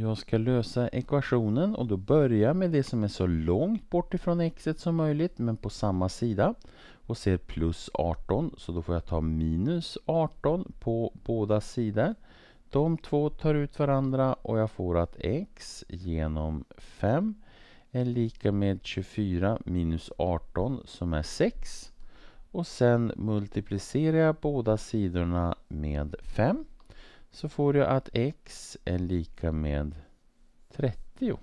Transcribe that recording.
Jag ska lösa ekvationen och då börjar jag med det som är så långt bort ifrån x som möjligt men på samma sida. Och ser plus 18 så då får jag ta minus 18 på båda sidor. De två tar ut varandra och jag får att x genom 5 är lika med 24 minus 18 som är 6. Och sen multiplicerar jag båda sidorna med 5 så får jag att x är lika med 30.